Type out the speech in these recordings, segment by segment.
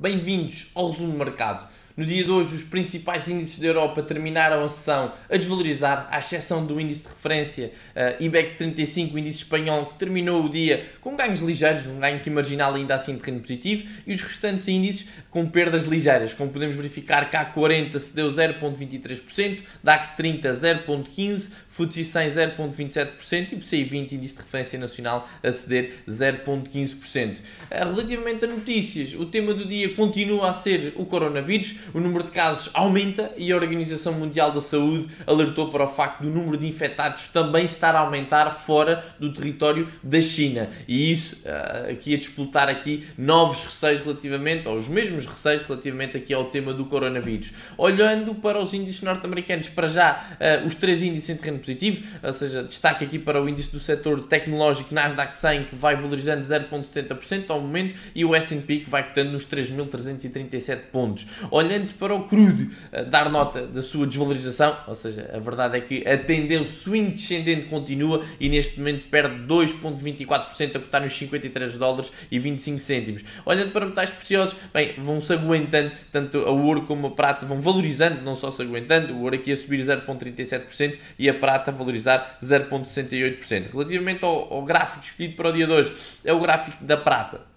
Bem-vindos ao resumo mercado. No dia de hoje, os principais índices da Europa terminaram a sessão a desvalorizar, à exceção do índice de referência uh, IBEX 35, o índice espanhol, que terminou o dia com ganhos ligeiros, um ganho que marginal ainda assim de terreno positivo, e os restantes índices com perdas ligeiras, como podemos verificar K40 cedeu 0,23%, DAX 30 0,15%, FTSE 100 0,27% e o PCI 20, índice de referência nacional, a ceder 0,15%. Uh, eh, relativamente a notícias, o tema do dia continua a ser o coronavírus, o número de casos aumenta e a Organização Mundial da Saúde alertou para o facto do número de infectados também estar a aumentar fora do território da China. E isso uh, aqui a disputar aqui novos receios relativamente, ou os mesmos receios relativamente aqui ao tema do coronavírus. Olhando para os índices norte-americanos, para já uh, os três índices em terreno positivo, ou seja, destaque aqui para o índice do setor tecnológico Nasdaq 100 que vai valorizando 0,70% ao momento e o S&P que vai cotando nos 3.337 pontos. Olhando para o crudo, eh, dar nota da sua desvalorização, ou seja, a verdade é que a tendência swing descendente continua e neste momento perde 2,24% a cotar nos 53 dólares e 25 cêntimos. Olhando para metais preciosos, bem, vão-se aguentando, tanto o ouro como a prata vão valorizando, não só se aguentando, o ouro aqui a subir 0,37% e a prata a valorizar 0,68%. Relativamente ao, ao gráfico escolhido para o dia de hoje, é o gráfico da prata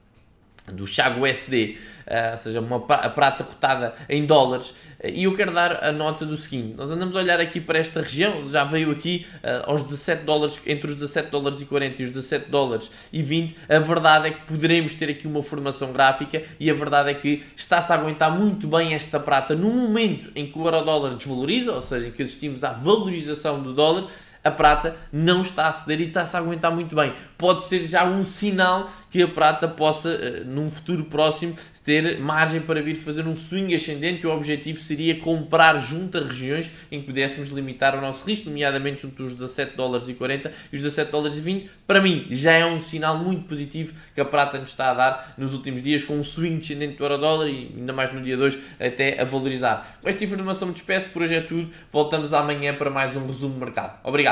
do Chago SD, ah, ou seja, uma prata cotada em dólares. Ah, e eu quero dar a nota do seguinte: nós andamos a olhar aqui para esta região, já veio aqui ah, aos 17 dólares, entre os 17 dólares e 40 e os 17 dólares e 20. A verdade é que poderemos ter aqui uma formação gráfica e a verdade é que está-se a aguentar muito bem esta prata no momento em que o euro dólar desvaloriza, ou seja, em que assistimos à valorização do dólar a prata não está a ceder e está-se a aguentar muito bem. Pode ser já um sinal que a prata possa, eh, num futuro próximo, ter margem para vir fazer um swing ascendente. O objetivo seria comprar junto a regiões em que pudéssemos limitar o nosso risco, nomeadamente junto aos 17 dólares e 40 e os 17 dólares e 20. Para mim, já é um sinal muito positivo que a prata nos está a dar nos últimos dias, com um swing descendente do euro-dólar e ainda mais no dia 2 até a valorizar. Com esta informação me despeço, por hoje é tudo. Voltamos amanhã para mais um resumo de mercado. Obrigado.